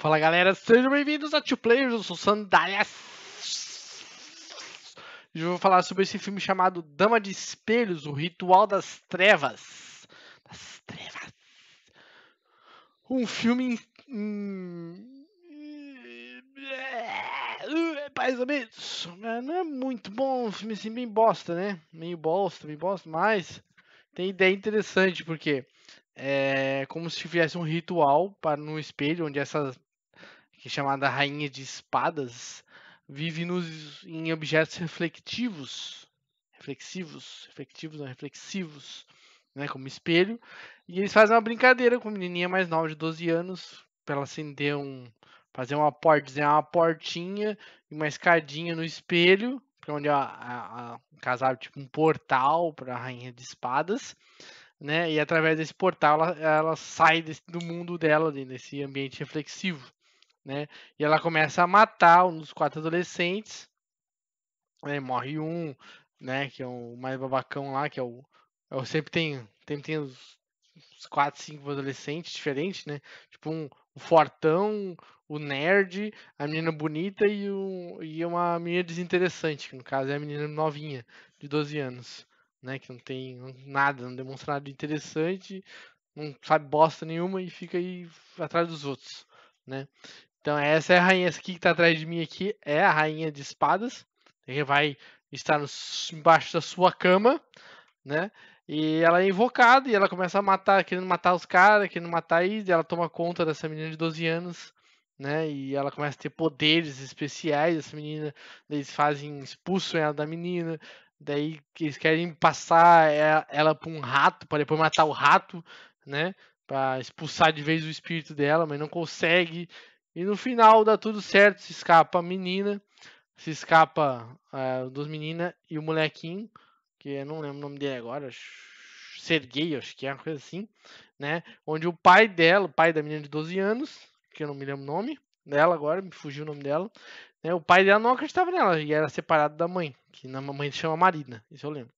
Fala galera, sejam bem-vindos a Two Players, eu sou Sandália. E eu vou falar sobre esse filme chamado Dama de Espelhos, o Ritual das Trevas. Das Trevas. Um filme. Em... Mais ou menos. Né, não é muito bom, um filme assim bem bosta, né? Meio bosta, meio bosta, mas tem ideia interessante, porque é como se tivesse um ritual para no espelho onde essas que é chamada Rainha de Espadas, vive nos, em objetos reflectivos, reflexivos, reflexivos não, reflexivos, né, como espelho, e eles fazem uma brincadeira com uma menininha mais nova de 12 anos, para ela acender um, fazer uma porta, desenhar uma portinha e uma escadinha no espelho, para é onde a, a, a casar tipo um portal para a rainha de espadas, né? E através desse portal ela, ela sai desse, do mundo dela, desse ambiente reflexivo né? E ela começa a matar um dos quatro adolescentes, né? Morre um, né? Que é o mais babacão lá, que é o. Eu é sempre tem, sempre tem os, os quatro, cinco adolescentes diferentes, né? Tipo um, fortão, o nerd, a menina bonita e, um e uma menina desinteressante, que no caso é a menina novinha, de 12 anos, né? Que não tem nada, não demonstra nada de interessante, não sabe bosta nenhuma e fica aí atrás dos outros, né? Então essa é a rainha, essa aqui que está atrás de mim aqui é a rainha de espadas, ele vai estar no, embaixo da sua cama, né? E ela é invocada e ela começa a matar, querendo matar os caras, querendo matar e ela toma conta dessa menina de 12 anos, né? E ela começa a ter poderes especiais, essa menina, eles fazem expulsam ela da menina, daí eles querem passar ela, ela para um rato para depois matar o rato, né? Para expulsar de vez o espírito dela, mas não consegue. E no final dá tudo certo, se escapa a menina, se escapa uh, dos meninas e o molequinho, que eu não lembro o nome dele agora, Serguei, acho que é uma coisa assim, né? Onde o pai dela, o pai da menina de 12 anos, que eu não me lembro o nome dela agora, me fugiu o nome dela, né? O pai dela não acreditava nela e era separado da mãe, que na mãe se chama Marina, isso eu lembro.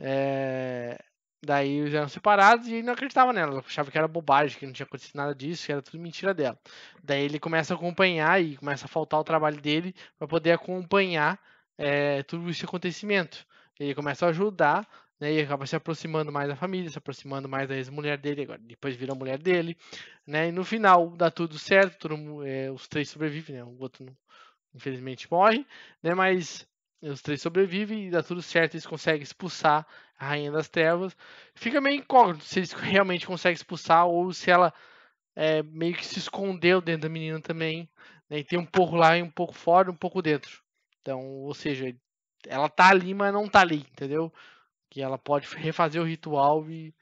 É, Daí eles eram separados e não acreditava nela. Ela achava que era bobagem, que não tinha acontecido nada disso, que era tudo mentira dela. Daí ele começa a acompanhar e começa a faltar o trabalho dele para poder acompanhar é, tudo esse acontecimento. Ele começa a ajudar né, e acaba se aproximando mais da família, se aproximando mais da ex-mulher dele, agora depois vira a mulher dele, né, e no final dá tudo certo, todo, é, os três sobrevivem, né, o outro não, infelizmente morre, né, mas os três sobrevivem e dá tudo certo, eles conseguem expulsar a Rainha das Trevas. Fica meio incógnito se eles realmente conseguem expulsar ou se ela é, meio que se escondeu dentro da menina também. Né? E tem um pouco lá e um pouco fora um pouco dentro. Então, ou seja, ela tá ali, mas não tá ali, entendeu? Que ela pode refazer o ritual e,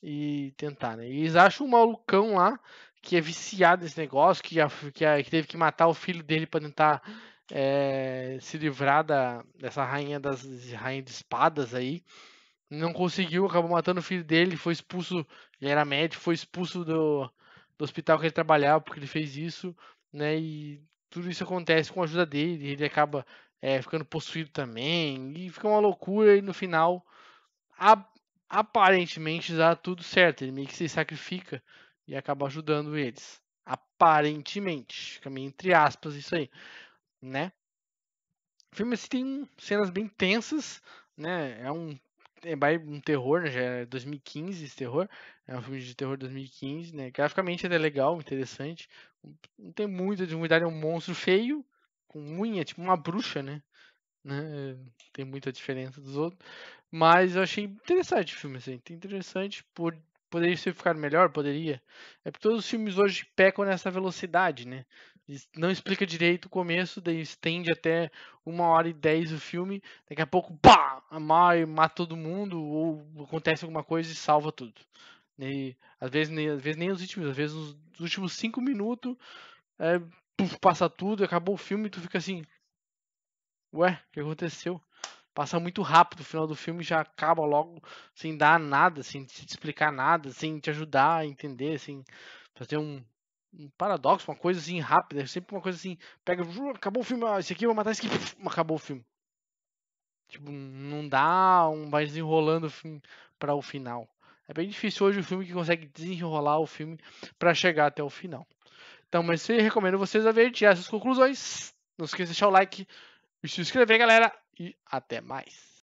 e tentar, né? E eles acham um malucão lá que é viciado nesse negócio, que, já, que, já, é, que teve que matar o filho dele para tentar é, se livrar da, dessa rainha das rainha de espadas aí. Não conseguiu, acabou matando o filho dele, foi expulso, ele era médico, foi expulso do, do hospital que ele trabalhava porque ele fez isso, né? E tudo isso acontece com a ajuda dele, ele acaba é, ficando possuído também, e fica uma loucura, e no final a, aparentemente dá tudo certo, ele meio que se sacrifica e acaba ajudando eles. Aparentemente, fica meio entre aspas isso aí né? O filme assim, tem cenas bem tensas, né? É um é um terror, né? Já é 2015 esse terror. É um filme de terror 2015, né? Graficamente ele é legal, interessante. Não tem muita dificuldade, é um monstro feio, com unha, tipo uma bruxa, né? né? Tem muita diferença dos outros. Mas eu achei interessante o filme, assim. Interessante por poderia ter ficar melhor, poderia. É porque todos os filmes hoje pecam nessa velocidade, né? não explica direito o começo, daí estende até uma hora e dez o filme, daqui a pouco, pá, a Mari mata todo mundo, ou acontece alguma coisa e salva tudo. E, às, vezes, nem, às vezes nem os últimos, às vezes nos últimos cinco minutos é, puf, passa tudo, acabou o filme e tu fica assim, ué, o que aconteceu? Passa muito rápido, o final do filme já acaba logo sem dar nada, sem te explicar nada, sem te ajudar a entender, sem fazer um, um paradoxo, uma coisa assim rápida, sempre uma coisa assim, pega, acabou o filme, ah, esse aqui vai matar esse aqui, acabou o filme. Tipo, não dá, um vai desenrolando para o final. É bem difícil hoje o filme que consegue desenrolar o filme para chegar até o final. Então, mas eu recomendo vocês a ver tirar essas conclusões. Não esqueça de deixar o like e se inscrever, galera. E até mais.